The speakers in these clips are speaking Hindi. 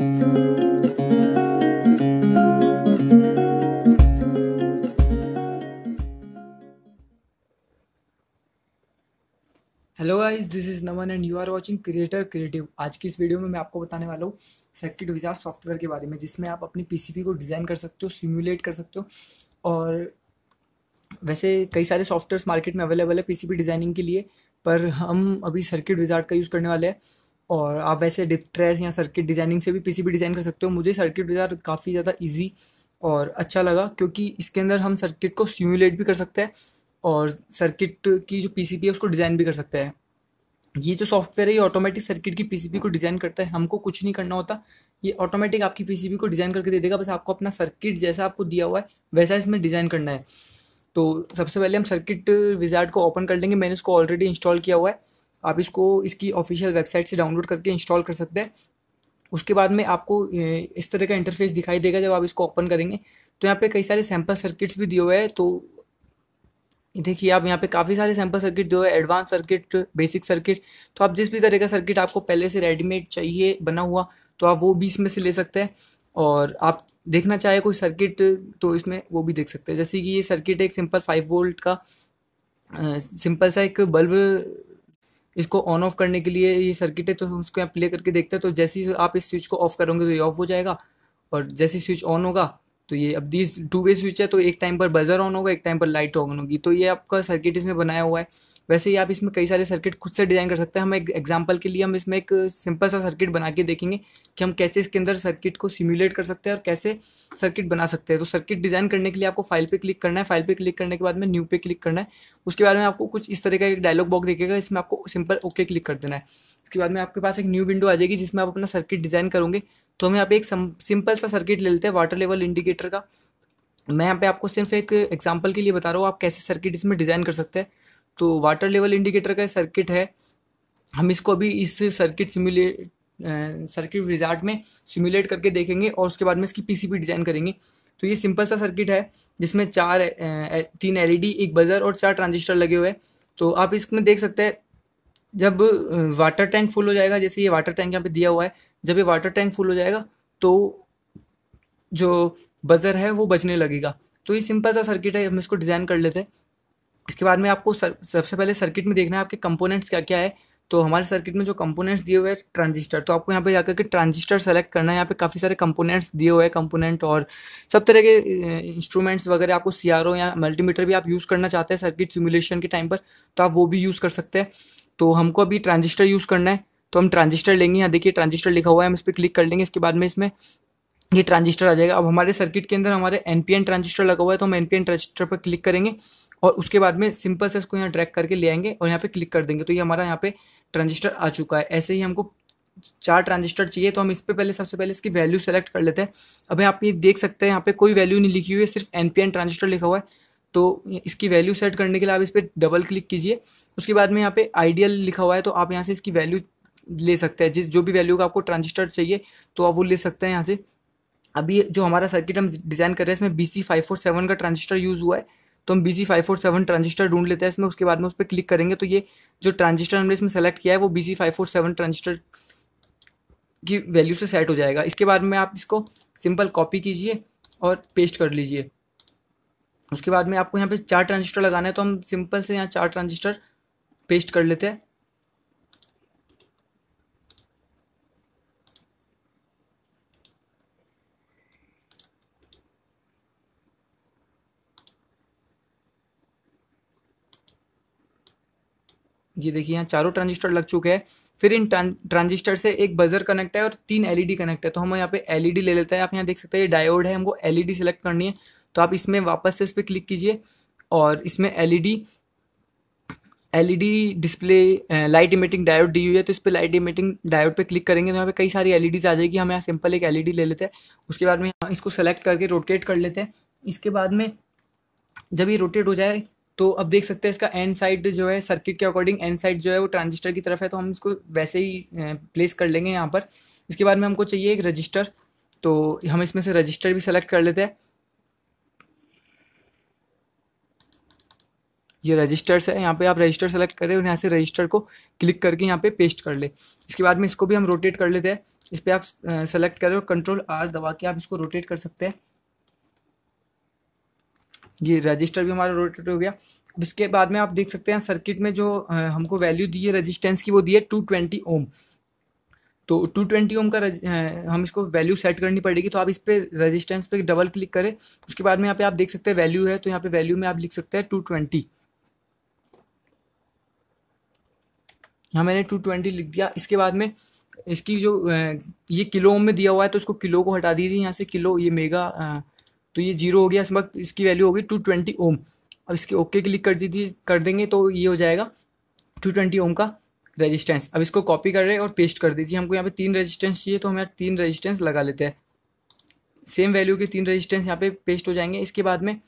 hello guys this is Naman and you are watching creator creative आज की इस वीडियो में मैं आपको बताने वाला हूँ सर्किट विजार सॉफ्टवेयर के बारे में जिसमें आप अपनी पीसीबी को डिज़ाइन कर सकते हो सिम्युलेट कर सकते हो और वैसे कई सारे सॉफ्टवेयर मार्केट में अवेलेबल है पीसीबी डिज़ाइनिंग के लिए पर हम अभी सर्किट विजार्ड का यूज़ करने वाले हैं और आप वैसे डिप्ट्रेस या सर्किट डिज़ाइनिंग से भी पी डिज़ाइन कर सकते हो मुझे सर्किट डिज़ाइन काफ़ी ज़्यादा ईजी और अच्छा लगा क्योंकि इसके अंदर हम सर्किट को सिमुलेट भी कर सकते हैं और सर्किट की जो पी है उसको डिज़ाइन भी कर सकते हैं ये जो सॉफ्टवेयर है ये ऑटोमेटिक सर्किट की पीसीबी को डिज़ाइन करता है हमको कुछ नहीं करना होता ये ऑटोमेटिक आपकी पीसीबी को डिज़ाइन करके दे देगा बस आपको अपना सर्किट जैसा आपको दिया हुआ है वैसा इसमें डिज़ाइन करना है तो सबसे पहले हम सर्किट विजार्ड को ओपन कर लेंगे मैंने इसको ऑलरेडी इंस्टॉल किया हुआ है आप इसको इसकी ऑफिशियल वेबसाइट से डाउनलोड करके इंस्टॉल कर सकते हैं उसके बाद में आपको इस तरह का इंटरफेस दिखाई देगा जब आप इसको ओपन करेंगे तो यहाँ पे कई सारे सैम्पल सर्किट्स भी दिए हुए हैं तो देखिए आप यहाँ पे काफ़ी सारे सैम्पल सर्किट दिए हुए हैं एडवांस सर्किट बेसिक सर्किट तो आप जिस भी तरह का सर्किट आपको पहले से रेडीमेड चाहिए बना हुआ तो आप वो भी इसमें से ले सकते हैं और आप देखना चाहे कोई सर्किट तो इसमें वो भी देख सकते हैं जैसे कि ये सर्किट एक सिंपल फाइव वोल्ट का सिंपल सा एक बल्ब इसको ऑन ऑफ करने के लिए ये सर्किट है तो उसको यहाँ प्ले करके देखते हैं तो जैसे ही आप इस स्विच को ऑफ करोगे तो ये ऑफ हो जाएगा और जैसे ही स्विच ऑन होगा तो ये अब दी टू वे स्विच है तो एक टाइम पर बजर ऑन होगा एक टाइम पर लाइट ऑन होगी तो ये आपका सर्किट इसमें बनाया हुआ है वैसे ही आप इसमें कई सारे सर्किट खुद से डिज़ाइन कर सकते हैं हम एक एग्जाम्पल के लिए हम इसमें एक सिंपल सा सर्किट बना के देखेंगे कि हम कैसे इसके अंदर सर्किट को सिम्युलेट कर सकते हैं और कैसे सर्किट बना सकते हैं तो सर्किट डिज़ाइन करने के लिए आपको फाइल पे क्लिक करना है फाइल पे क्लिक करने के बाद में न्यू पे क्लिक करना है उसके बाद में आपको कुछ इस तरह का एक डायलॉग बॉक्स देखेगा इसमें आपको सिंपल ओके क्लिक कर देना है उसके बाद में आपके पास एक न्यू विंडो आ जाएगी जिसमें आप अपना सर्किट डिज़ाइन करोगे तो हम यहाँ पे एक सिंपल सा सर्किट ले लेते हैं वाटर लेवल इंडिकेटर का मैं यहाँ पे आपको सिर्फ एक एग्जाम्पल के लिए बता रहा हूँ आप कैसे सर्किट इसमें डिज़ाइन कर सकते हैं तो वाटर लेवल इंडिकेटर का सर्किट है हम इसको अभी इस सर्किट सिमुलेट सर्किट रिजार्ट में सिमुलेट करके देखेंगे और उसके बाद में इसकी पीसीबी डिज़ाइन करेंगे तो ये सिंपल सा सर्किट है जिसमें चार तीन एलईडी e एक बजर और चार ट्रांजिस्टर लगे हुए हैं तो आप इसमें देख सकते हैं जब वाटर टैंक फुल हो जाएगा जैसे ये वाटर टैंक यहाँ पे दिया हुआ है जब ये वाटर टैंक फुल हो जाएगा तो जो बजर है वो बजने लगेगा तो ये सिंपल सा सर्किट है हम इसको डिज़ाइन कर लेते हैं इसके बाद में आपको सर, सबसे पहले सर्किट में देखना है आपके कंपोनेंट्स क्या क्या है तो हमारे सर्किट में जो कंपोनेंट्स दिए हुए हैं ट्रांजिस्टर तो आपको यहाँ पे जाकर के ट्रांजिस्टर सेलेक्ट करना है यहाँ पे काफ़ी सारे कंपोनेंट्स दिए हुए हैं कंपोनेंट और सब तरह के इंस्ट्रूमेंट्स वगैरह आपको सी या मल्टीमीटर भी आप यूज़ करना चाहते हैं सर्किट सिमुलेशन के टाइम पर तो आप वो भी यूज़ कर सकते हैं तो हमको अभी ट्रांजिस्टर यूज़ करना है तो हम ट्रांजिस्टर लेंगे यहाँ देखिए ट्रांजिस्टर लिखा हुआ है हम इस पर क्लिक कर लेंगे इसके बाद में इसमें ये ट्रांजिस्टर आ जाएगा अब हमारे सर्किट के अंदर हमारे एनपीएन ट्रांजिस्टर लगा हुआ है तो हम एनपीएन ट्रांजिस्टर पर क्लिक करेंगे और उसके बाद में सिंपल से इसको यहाँ ड्रैग करके ले आएंगे और यहाँ पे क्लिक कर देंगे तो ये हमारा यहाँ पे ट्रांजिस्टर आ चुका है ऐसे ही हमको चार ट्रांजिस्टर चाहिए तो हम इस पर पहले सबसे पहले इसकी वैल्यू सेलेक्ट कर लेते हैं अब आप ये देख सकते हैं यहाँ पे कोई वैल्यू नहीं लिखी हुई है सिर्फ एन पी एन ट्रांजिस्टर लिखा हुआ है तो इसकी वैल्यू सेट करने के लिए आप इस पर डबल क्लिक कीजिए उसके बाद में यहाँ पे आइडियल लिखा हुआ है तो आप यहाँ से इसकी वैल्यू ले सकते हैं जिस जो भी वैल्यू का आपको ट्रांजिस्टर चाहिए तो आप वो ले सकते हैं यहाँ से अभी जो हमारा सर्किट हम डिज़ाइन कर रहे हैं इसमें B C five four seven का ट्रांजिस्टर यूज़ हुआ है तो हम B C five four seven transistor ढूंढ लेते हैं इसमें उसके बाद में उस पर क्लिक करेंगे तो ये जो ट्रांजिस्टर हमने इसमें सेलेक्ट किया है वो B C five four seven transistor की वैल्यू से सेट हो जाएगा इसके बाद में आप इसको सिंपल कॉपी कीजिए और पेस्ट कर लीजिए उसके बाद में आपको यहाँ पे चार ट्रांजिस्टर लगाना है तो हम सिंपल से यहाँ चार ट्रांजिस्टर पेस्ट कर लेते हैं ये देखिए यहाँ चारों ट्रांजिस्टर लग चुके हैं फिर इन ट्रांजिस्टर से एक बजर कनेक्ट है और तीन एलईडी कनेक्ट है तो हम यहाँ पे एलईडी ले लेते हैं आप यहाँ देख सकते हैं ये डायोड है हमको एलईडी सेलेक्ट करनी है तो आप इसमें वापस से इस पर क्लिक कीजिए और इसमें LED LED display light emitting diode डी हुई है तो इस पर लाइट इमेटिंग डायोड पे क्लिक करेंगे तो यहाँ पे कई सारी एलईडीज आ जाएगी हम यहाँ सिंपल एक एलईडी ले लेते हैं उसके बाद में इसको सेलेक्ट करके रोटेट कर लेते हैं इसके बाद में जब ये रोटेट हो जाए तो अब देख सकते हैं इसका एन साइड जो है सर्किट के अकॉर्डिंग एन साइड जो है वो ट्रांजिस्टर की तरफ है तो हम इसको वैसे ही प्लेस कर लेंगे यहाँ पर इसके बाद में हमको चाहिए एक रजिस्टर तो हम इसमें से रजिस्टर भी सेलेक्ट कर लेते हैं ये रजिस्टर्स है यहाँ पे आप रजिस्टर सेलेक्ट करें और यहाँ से रजिस्टर को क्लिक करके यहाँ पे पेस्ट कर ले इसके बाद में इसको भी हम रोटेट कर लेते हैं इस पर आप सेलेक्ट करें और कंट्रोल आर दबा के आप इसको रोटेट कर सकते हैं ये रजिस्टर भी हमारा रोटेट हो गया अब इसके बाद में आप देख सकते हैं सर्किट में जो हमको वैल्यू दी है रजिस्टेंस की वो दी है टू ट्वेंटी ओम तो टू ट्वेंटी ओम का हम इसको वैल्यू सेट करनी पड़ेगी तो आप इस पर रजिस्टेंस पे डबल क्लिक करें उसके बाद में यहाँ पे आप देख सकते हैं वैल्यू है तो यहाँ पे वैल्यू में आप लिख सकते हैं टू ट्वेंटी यहाँ मैंने टू ट्वेंटी लिख दिया इसके बाद में इसकी जो ये किलो ओम में दिया हुआ है तो इसको किलो को हटा दीजिए यहाँ से किलो ये मेगा तो ये जीरो हो गया इस वक्त इसकी वैल्यू होगी टू ट्वेंटी ओम अब इसके ओके क्लिक कर दीजिए कर देंगे तो ये हो जाएगा टू ट्वेंटी ओम का रेजिस्टेंस अब इसको कॉपी कर रहे हैं और पेस्ट कर दीजिए हमको यहाँ पे तीन रेजिस्टेंस चाहिए तो हम यहाँ तीन रेजिस्टेंस लगा लेते हैं सेम वैल्यू के तीन रेजिस्टेंस यहाँ पे पेस्ट हो जाएंगे इसके बाद में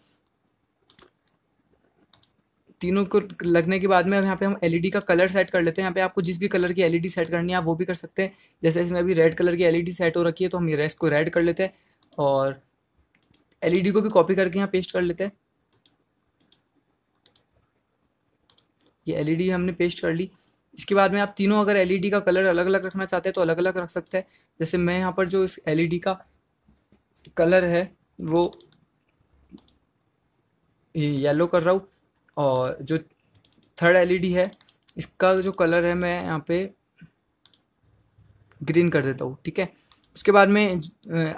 तीनों को लगने के बाद में अब यहाँ पे हम एलईडी का कलर सेट कर लेते हैं यहाँ पे आपको जिस भी कलर की एलईडी सेट करनी है आप वो भी कर सकते हैं जैसे इसमें अभी रेड कलर की एलईडी सेट हो रखी है तो हम ये रेस्ट को रेड कर लेते हैं और एलईडी e को भी कॉपी करके यहाँ पेस्ट कर लेते हैं ये एलईडी e हमने पेस्ट कर ली इसके बाद में आप तीनों अगर एलईडी e का कलर अलग अलग रखना चाहते हैं तो अलग अलग रख सकते हैं जैसे मैं यहाँ पर जो इस एलईडी का कलर है वो येलो कर रहा हूँ और जो थर्ड एलईडी है इसका जो कलर है मैं यहाँ पे ग्रीन कर देता हूँ ठीक है उसके बाद में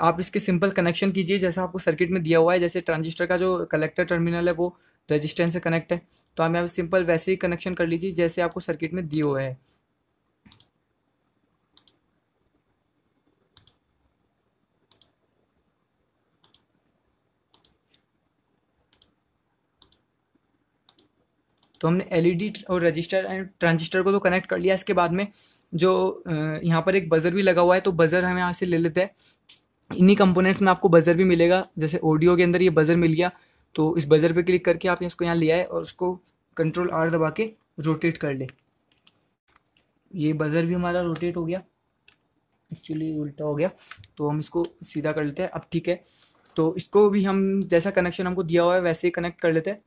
आप इसके सिंपल कनेक्शन कीजिए जैसा आपको सर्किट में दिया हुआ है जैसे ट्रांजिस्टर का जो कलेक्टर टर्मिनल है वो रेजिस्टेंस से कनेक्ट है तो आप यहाँ सिंपल वैसे ही कनेक्शन कर लीजिए जैसे आपको सर्किट में दिए हुए है तो हमने एलईडी e और रजिस्टर एंड ट्रांजिस्टर को तो कनेक्ट कर लिया इसके बाद में जो यहाँ पर एक बज़र भी लगा हुआ है तो बज़र हम यहाँ से ले लेते हैं इन्हीं कंपोनेंट्स में आपको बज़र भी मिलेगा जैसे ऑडियो के अंदर ये बज़र मिल गया तो इस बज़र पे क्लिक करके आप इसको यहाँ ले आए और उसको कंट्रोल आर दबा के रोटेट कर ले ये बज़र भी हमारा रोटेट हो गया एक्चुअली उल्टा हो गया तो हम इसको सीधा कर लेते हैं अब ठीक है तो इसको भी हम जैसा कनेक्शन हमको दिया हुआ है वैसे ही कनेक्ट कर लेते हैं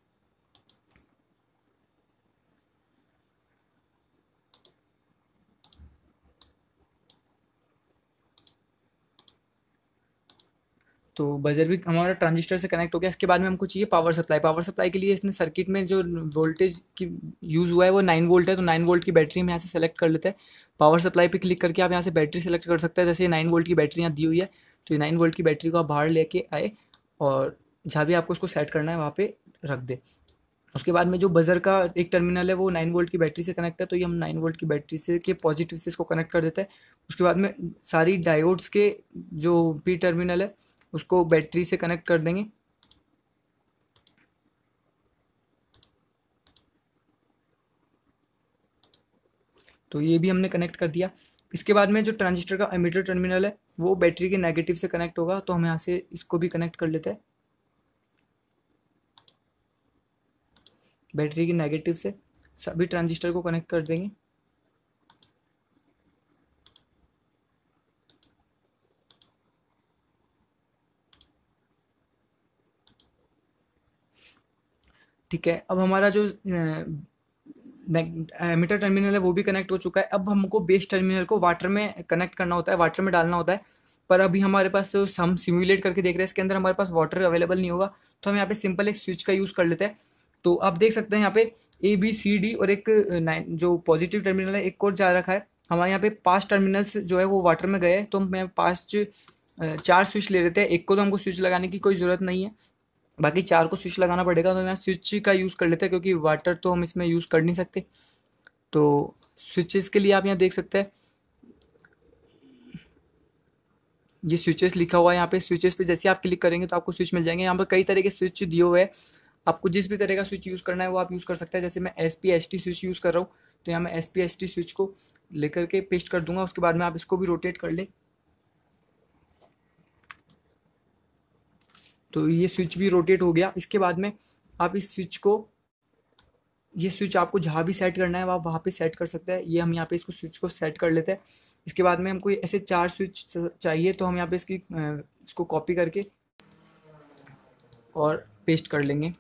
तो बजर भी हमारा ट्रांजिस्टर से कनेक्ट हो गया इसके बाद में हमको चाहिए पावर सप्लाई पावर सप्लाई के लिए इसने सर्किट में जो वोल्टेज की यूज़ हुआ है वो नाइन वोल्ट है तो नाइन वोल्ट की बैटरी हम यहाँ से सेलेक्ट कर लेते हैं पावर सप्लाई पे क्लिक करके आप यहाँ से बैटरी सेलेक्ट कर सकते हैं जैसे नाइन वोल्ट की बैटरी यहाँ दी हुई है तो ये नाइन वोल्ट की बैटरी को आप बाहर लेके आए और जहाँ भी आपको उसको सेट करना है वहाँ पर रख दे उसके बाद में जो बजर का एक टर्मिनल है वो नाइन वोल्ट की बैटरी से कनेक्ट है तो ये हम नाइन वोल्ट की बैटरी से के पॉजिटिव से इसको कनेक्ट कर देते हैं उसके बाद में सारी डायोड्स के जो पी टर्मिनल है उसको बैटरी से कनेक्ट कर देंगे तो ये भी हमने कनेक्ट कर दिया इसके बाद में जो ट्रांजिस्टर का एमिटर टर्मिनल है वो बैटरी के नेगेटिव से कनेक्ट होगा तो हम यहाँ से इसको भी कनेक्ट कर लेते हैं बैटरी के नेगेटिव से सभी ट्रांजिस्टर को कनेक्ट कर देंगे ठीक है अब हमारा जो मीटर टर्मिनल है वो भी कनेक्ट हो चुका है अब हमको बेस टर्मिनल को वाटर में कनेक्ट करना होता है वाटर में डालना होता है पर अभी हमारे पास हम सिम्यूलेट करके देख रहे हैं इसके अंदर हमारे पास वाटर अवेलेबल नहीं होगा तो हम यहाँ पे सिंपल एक स्विच का यूज़ कर लेते हैं तो आप देख सकते हैं यहाँ पे ए बी सी डी और एक नाइन जो पॉजिटिव टर्मिनल है एक और जा रखा है हमारे यहाँ पे पाँच टर्मिनल्स जो है वो वाटर में गए तो मैं पाँच चार स्विच ले लेते हैं एक को तो हमको स्विच लगाने की कोई ज़रूरत नहीं है बाकी चार को स्विच लगाना पड़ेगा तो यहाँ स्विच का यूज़ कर लेते हैं क्योंकि वाटर तो हम इसमें यूज़ कर नहीं सकते तो स्विचेस के लिए आप यहाँ देख सकते हैं ये स्विचेस लिखा हुआ है यहाँ पे स्विचेस पे जैसे आप क्लिक करेंगे तो आपको स्विच मिल जाएंगे यहाँ पर कई तरह के स्विच दिए हुए हैं आपको जिस भी तरह का स्विच यूज़ करना है वो आप यूज़ कर सकते हैं जैसे मैं S P S T switch use कर रहा हूँ तो यहाँ मैं S P S T switch को लेकर के पेस्ट कर दूंगा उसके बाद में आप इसको भी रोटेट कर लें तो ये स्विच भी रोटेट हो गया इसके बाद में आप इस स्विच को ये स्विच आपको जहाँ भी सेट करना है आप वहाँ पे सेट कर सकते हैं ये हम यहाँ पे इसको स्विच को सेट कर लेते हैं इसके बाद में हमको ऐसे चार स्विच चाहिए तो हम यहाँ पे इसकी इसको कॉपी करके और पेस्ट कर लेंगे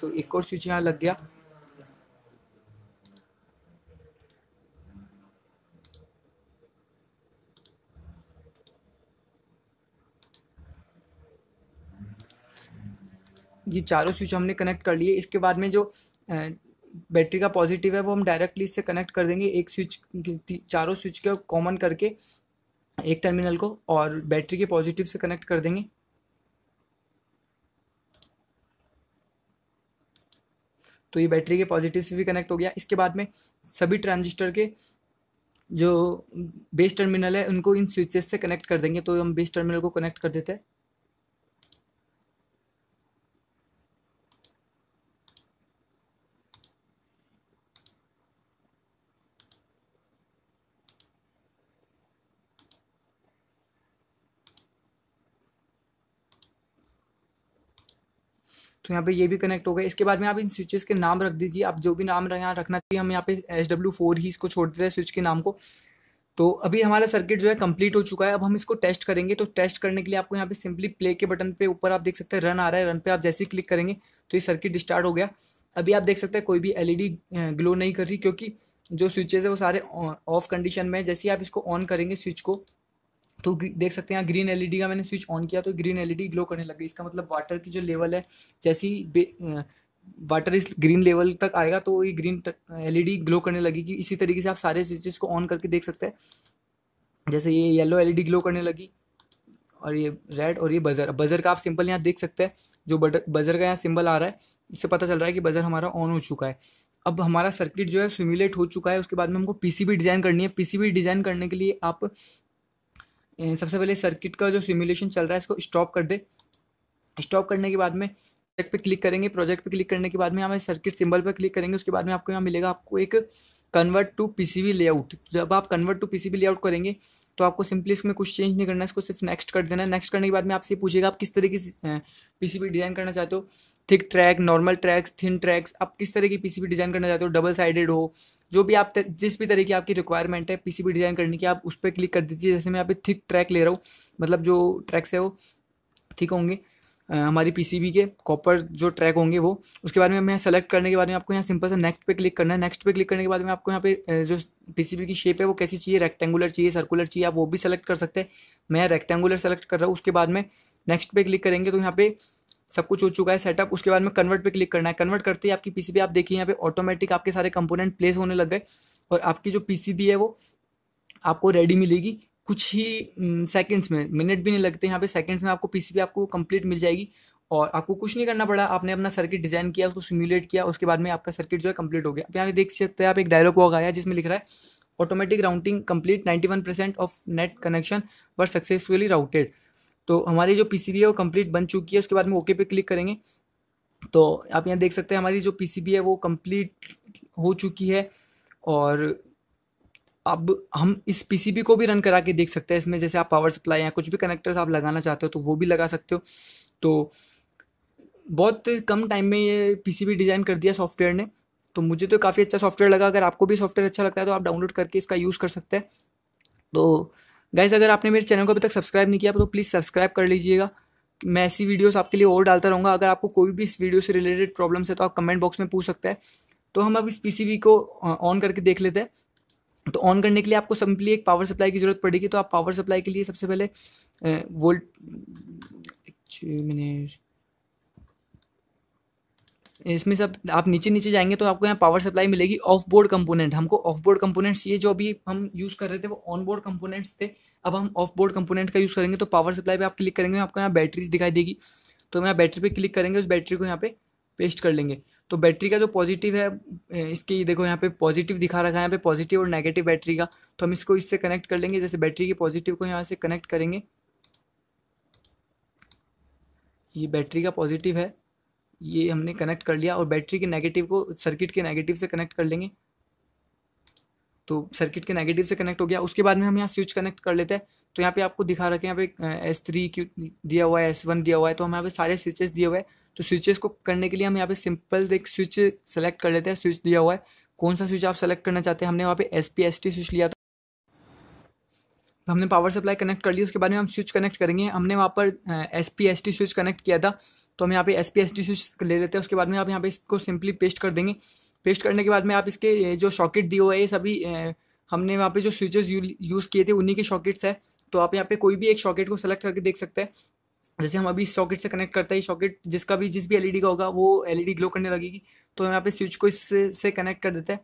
तो एक और स्विच यहाँ लग गया ये चारों स्विच हमने कनेक्ट कर लिए इसके बाद में जो बैटरी का पॉजिटिव है वो हम डायरेक्टली इससे कनेक्ट कर देंगे एक स्विच चारों स्विच का कॉमन करके एक टर्मिनल को और बैटरी के पॉजिटिव से कनेक्ट कर देंगे तो ये बैटरी के पॉजिटिव से भी कनेक्ट हो गया इसके बाद में सभी ट्रांजिस्टर के जो बेस टर्मिनल है उनको इन स्विचेस से कनेक्ट कर देंगे तो हम बेस टर्मिनल को कनेक्ट कर देते हैं तो यहाँ पे ये भी कनेक्ट होगा इसके बाद में आप इन स्विचेस के नाम रख दीजिए आप जो भी नाम यहाँ रखना चाहिए हम यहाँ पे एस डब्ल्यू फोर ही इसको छोड़ देते हैं स्विच के नाम को तो अभी हमारा सर्किट जो है कंप्लीट हो चुका है अब हम इसको टेस्ट करेंगे तो टेस्ट करने के लिए आपको यहाँ पे सिंपली प्ले के बटन पे ऊपर आप देख सकते हैं रन आ रहा है रन पे आप जैसे ही क्लिक करेंगे तो ये सर्किट स्टार्ट हो गया अभी आप देख सकते हैं कोई भी एलईडी ग्लो e नहीं कर रही क्योंकि जो स्विचेज है वो सारे ऑफ कंडीशन में है जैसे ही आप इसको ऑन करेंगे स्विच को तो देख सकते हैं यहाँ ग्रीन एलईडी का मैंने स्विच ऑन किया तो ग्रीन एलईडी ग्लो करने लग गई इसका मतलब वाटर की जो लेवल है जैसी वाटर इस ग्रीन लेवल तक आएगा तो ये ग्रीन एलईडी ग्लो करने लगेगी इसी तरीके से आप सारे स्विचेस को ऑन करके देख सकते हैं जैसे ये येलो एलईडी ग्लो करने लगी और ये रेड और ये बजर बजर का आप सिंपल यहाँ देख सकते हैं जो बजर का यहाँ सिंबल आ रहा है इससे पता चल रहा है कि बजर हमारा ऑन हो चुका है अब हमारा सर्किट जो है सिमुलेट हो चुका है उसके बाद में हमको पीसीबी डिज़ाइन करनी है पीसीबी डिज़ाइन करने के लिए आप सबसे पहले सर्किट का जो सिमुलेशन चल रहा है इसको स्टॉप कर दे स्टॉप करने के बाद में प्रोजेक्ट पे क्लिक करेंगे प्रोजेक्ट पे क्लिक करने के बाद में यहाँ सर्किट सिंबल पर क्लिक करेंगे उसके बाद में आपको यहाँ मिलेगा आपको एक कन्वर्ट टू पीसीबी लेआउट जब आप कन्वर्ट टू पीसीबी लेआउट करेंगे तो आपको सिंपली इसमें कुछ चेंज नहीं करना है इसको सिर्फ नेक्स्ट कर देना है नेक्स्ट करने के बाद में आपसे पूछेगा आप किस तरीके से पीसीबी डिज़ाइन करना चाहते हो thick track normal tracks thin tracks आप किस तरह की पीसीबी डिज़ाइन करना चाहते हो डबल साइडेड हो जो भी आप जिस भी तरह की आपकी रिक्वायरमेंट है पीसीबी डिज़ाइन करने की आप उस पर क्लिक कर दीजिए जैसे मैं यहाँ पे थिक ट्रैक ले रहा हूँ मतलब जो ट्रैक्स है वो ठीक होंगे हमारी पीसीबी के कॉपर जो ट्रैक होंगे वो उसके बाद में हमें सेलेक्ट करने के बाद में आपको यहाँ सिंपल से नेक्स्ट पे क्लिक करना है नेक्स्ट पे क्लिक करने के बाद में आपको यहाँ पे जो पीसीबी की शेप है वो कैसी चाहिए रेक्टेंगुलर चाहिए सर्कुलर चाहिए आप वो भी सेलेक्ट कर सकते हैं मैं रेक्टेंगुलर सेलेक्ट कर रहा हूँ उसके बाद में नेक्स्ट पे क्लिक करेंगे तो यहाँ पे सब कुछ हो चुका है सेटअप उसके बाद में कन्वर्ट पे क्लिक करना है कन्वर्ट करते ही आपकी पीसीबी आप देखिए यहाँ पे ऑटोमेटिक आपके सारे कंपोनेंट प्लेस होने लग गए और आपकी जो पीसीबी है वो आपको रेडी मिलेगी कुछ ही सेकंड्स में मिनट भी नहीं लगते यहाँ पे सेकंड्स में आपको पीसीबी आपको कंप्लीट मिल जाएगी और आपको कुछ नहीं करना पड़ा आपने अपना सर्किट डिजाइन किया उसको सिम्यूलेट किया उसके बाद में आपका सर्किट जो है कंप्लीट हो गया आप यहाँ पे देख सकते हैं आप एक डायलॉग वॉक आया जिसमें लिख रहा है automatic routing complete ninety percent of net connection were successfully routed तो हमारी जो पी है वो कंप्लीट बन चुकी है उसके बाद में ओके पे क्लिक करेंगे तो आप यहाँ देख सकते हैं हमारी जो पी है वो कंप्लीट हो चुकी है और अब हम इस पीसीबी को भी रन करा के देख सकते हैं इसमें जैसे आप पावर सप्लाई या कुछ भी कनेक्टर्स आप लगाना चाहते हो तो वो भी लगा सकते हो तो बहुत कम टाइम में ये पीसीबी डिज़ाइन कर दिया सॉफ्टवेयर ने तो मुझे तो काफ़ी अच्छा सॉफ्टवेयर लगा अगर आपको भी सॉफ्टवेयर अच्छा लगता है तो आप डाउनलोड करके इसका यूज़ कर सकते हैं तो गाइज़ अगर आपने मेरे चैनल को अभी तक सब्सक्राइब नहीं किया तो प्लीज़ सब्सक्राइब कर लीजिएगा मैं ऐसी वीडियोस आपके लिए और डालता रहूँगा अगर आपको कोई भी इस वीडियो से रिलेटेड प्रॉब्लम्स है तो आप कमेंट बॉक्स में पूछ सकते हैं तो हम अब इस पीसीबी को ऑन करके देख लेते हैं तो ऑन करने के लिए आपको सिंपली एक पावर सप्लाई की ज़रूरत पड़ेगी तो आप पावर सप्लाई के लिए सबसे पहले वोल्ट मिनट इसमें सब आप नीचे नीचे जाएंगे तो आपको यहाँ पावर सप्लाई मिलेगी ऑफ बोर्ड कंपोनेंट हमको ऑफ बोर्ड कंपोनेंट्स ये जो अभी हम यूज़ कर रहे थे वो ऑन बोर्ड कंपोनेंट्स थे अब हम ऑफ बोर्ड कंपोनेंट का यूज़ करेंगे तो पावर सप्लाई पे आप क्लिक करेंगे आपको यहाँ बैटरीज दिखाई देगी तो हम यहाँ बैटरी पे क्लिक करेंगे उस बैटरी को यहाँ पे पेस्ट कर लेंगे तो बैटरी का जो पॉजिटिव है ये देखो यहाँ पे पॉजिटिव दिखा रखा है यहाँ पे पॉजिटिव और नेगेटिव बैटरी का तो हम इसको इससे कनेक्ट कर लेंगे जैसे बैटरी के पॉजिटिव को यहाँ से कनेक्ट करेंगे ये बैटरी का पॉजिटिव है ये हमने कनेक्ट कर लिया और बैटरी के नेगेटिव को सर्किट के नेगेटिव से कनेक्ट कर लेंगे तो सर्किट के नेगेटिव से कनेक्ट हो गया उसके बाद में हम यहाँ स्विच कनेक्ट कर लेते हैं तो यहाँ पे आपको दिखा रखे हैं यहाँ पे एस थ्री दिया हुआ है एस वन दिया हुआ है तो हम यहाँ पे सारे स्विचेस दिए हुए हैं तो स्विचेस को करने के लिए हम यहाँ पे सिंपल एक स्विच सेलेक्ट कर लेते हैं स्विच दिया हुआ है कौन सा स्विच आप सेलेक्ट करना चाहते हैं हमने वहाँ पे S P S T switch लिया था तो हमने पावर सप्लाई कनेक्ट कर लिया उसके बाद में हम स्विच कनेक्ट करेंगे हमने वहाँ पर S P S T switch connect किया था तो हम यहाँ पे S P S T switch ले लेते हैं उसके बाद में आप यहाँ पे इसको सिंपली पेस्ट कर देंगे पेस्ट करने के बाद में आप इसके जो शॉकेट दिए हुए हैं सभी हमने वहाँ पे जो स्विचेस यूज़ किए थे उन्हीं के शॉकेट्स है तो आप यहाँ पे कोई भी एक शॉकेट को सेलेक्ट करके देख सकते हैं जैसे हम अभी सॉकेट से कनेक्ट करते हैं सॉकेट जिसका भी जिस भी एलईडी e का होगा वो एलईडी ग्लो e करने लगेगी तो हम यहाँ पे स्विच को इससे से कनेक्ट कर देते हैं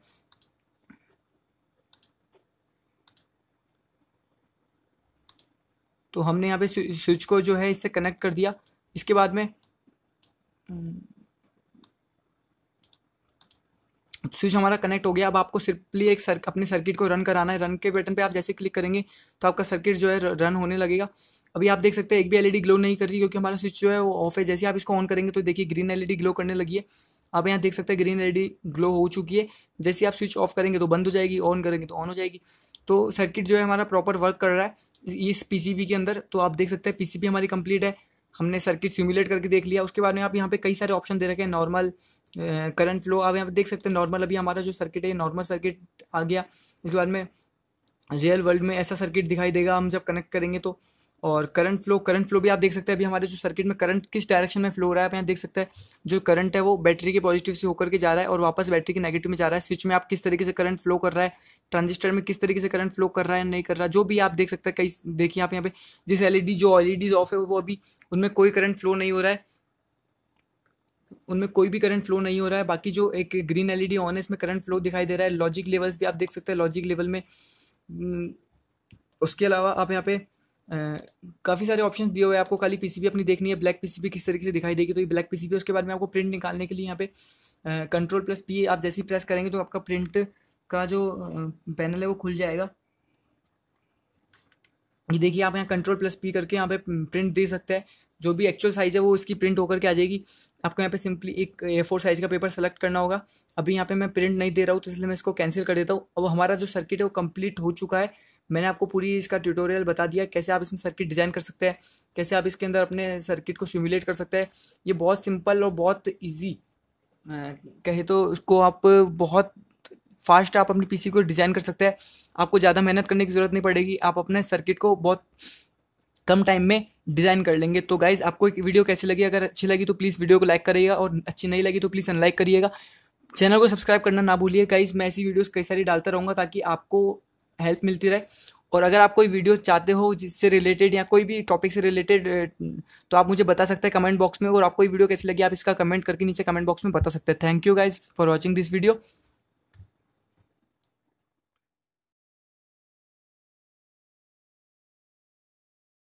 तो हमने यहाँ पे स्विच को जो है इससे कनेक्ट कर दिया इसके बाद में स्विच हमारा कनेक्ट हो गया अब आपको सिंपली एक सर, अपने सर्किट को रन कराना है रन के बटन पे आप जैसे क्लिक करेंगे तो आपका सर्किट जो है रन होने लगेगा अभी आप देख सकते हैं एक भी एलईडी ग्लो नहीं कर रही क्योंकि हमारा स्विच जो है वो ऑफ है जैसे आप इसको ऑन करेंगे तो देखिए ग्रीन एलईडी ग्लो करने लगी है आप यहाँ देख सकते हैं ग्रीन एलईडी ग्लो हो चुकी है जैसे आप स्विच ऑफ करेंगे तो बंद हो जाएगी ऑन करेंगे तो ऑन हो जाएगी तो सर्किट जो है हमारा प्रॉपर वर्क कर रहा है इस पीसीबी के अंदर तो आप देख सकते हैं पीसीबी हमारी कंप्लीट है हमने सर्किट सिमुलेट करके देख लिया उसके बाद में आप यहाँ पे कई सारे ऑप्शन दे रखे हैं नॉर्मल करंट फ्लो आप यहाँ पे देख सकते हैं नॉर्मल अभी हमारा जो सर्किट है नॉर्मल सर्किट आ गया इसके बाद में रियल वर्ल्ड में ऐसा सर्किट दिखाई देगा हम जब कनेक्ट करेंगे तो और करंट फ्लो करंट फ्लो भी आप देख सकते हैं अभी हमारे जो सर्किट में करंट किस डायरेक्शन में फ्लो हो रहा है आप यहाँ देख सकते हैं जो करंट है वो बैटरी के पॉजिटिव से होकर के जा रहा है और वापस बैटरी के नेगेटिव में जा रहा है स्विच में आप किस तरीके से करंट फ्लो कर रहा है ट्रांजिस्टर में किस तरीके से करंट फ्लो कर रहा है नहीं कर रहा है जो भी आप देख सकते हैं कई देखिए आप यहाँ पे जिस एल जो एल ऑफ है वो अभी उनमें कोई करंट फ्लो नहीं हो रहा है उनमें कोई भी करंट फ्लो नहीं हो रहा है बाकी जो एक ग्रीन एलईडी ऑन है इसमें करंट फ्लो दिखाई दे रहा है लॉजिक लेवल्स भी आप देख सकते हैं लॉजिक लेवल में उसके अलावा आप यहाँ पे काफ़ी सारे ऑप्शन दिए हुए हैं आपको खाली पीसीबी अपनी देखनी है ब्लैक पीसीबी किस तरीके से दिखाई देगी तो ये ब्लैक पीसीबी उसके बाद में आपको प्रिंट निकालने के लिए यहाँ पे कंट्रोल प्लस पी आप जैसे ही प्रेस करेंगे तो आपका प्रिंट का जो पैनल है वो खुल जाएगा ये देखिए आप यहाँ कंट्रोल प्लस पी करके यहाँ पे प्रिंट दे सकते हैं जो भी एक्चुअल साइज़ है वो इसकी प्रिंट होकर के आ जाएगी आपको यहाँ पे सिंपली एक ए फोर साइज़ का पेपर सेलेक्ट करना होगा अभी यहाँ पे मैं प्रिंट नहीं दे रहा हूँ तो इसलिए मैं इसको कैंसिल कर देता हूँ अब हमारा जो सर्किट है वो कंप्लीट हो चुका है मैंने आपको पूरी इसका ट्यूटोरियल बता दिया कैसे आप इसमें सर्किट डिज़ाइन कर सकते हैं कैसे आप इसके अंदर अपने सर्किट को सिमुलेट कर सकते हैं ये बहुत सिंपल और बहुत ईजी कहे तो उसको आप बहुत फास्ट आप अपनी पीसी को डिज़ाइन कर सकते हैं आपको ज़्यादा मेहनत करने की ज़रूरत नहीं पड़ेगी आप अपने सर्किट को बहुत कम टाइम में डिज़ाइन कर लेंगे तो गाइज़ आपको एक वीडियो कैसी लगी अगर अच्छी लगी तो प्लीज़ वीडियो को लाइक करिएगा और अच्छी नहीं लगी तो प्लीज़ अनलाइक करिएगा चैनल को सब्सक्राइब करना ना भूलिए गाइज़ मैं ऐसी वीडियोज़ कई सारी डालता रहूँगा ताकि आपको हेल्प मिलती रहे और अगर आप कोई वीडियो चाहते हो जिससे रिलेटेड या कोई भी टॉपिक से रिलेटेड तो आप मुझे बता सकते हैं कमेंट बॉक्स में और आपको ये वीडियो कैसी लगी आप इसका कमेंट करके नीचे कमेंट बॉक्स में बता सकते हैं thank you guys for watching this video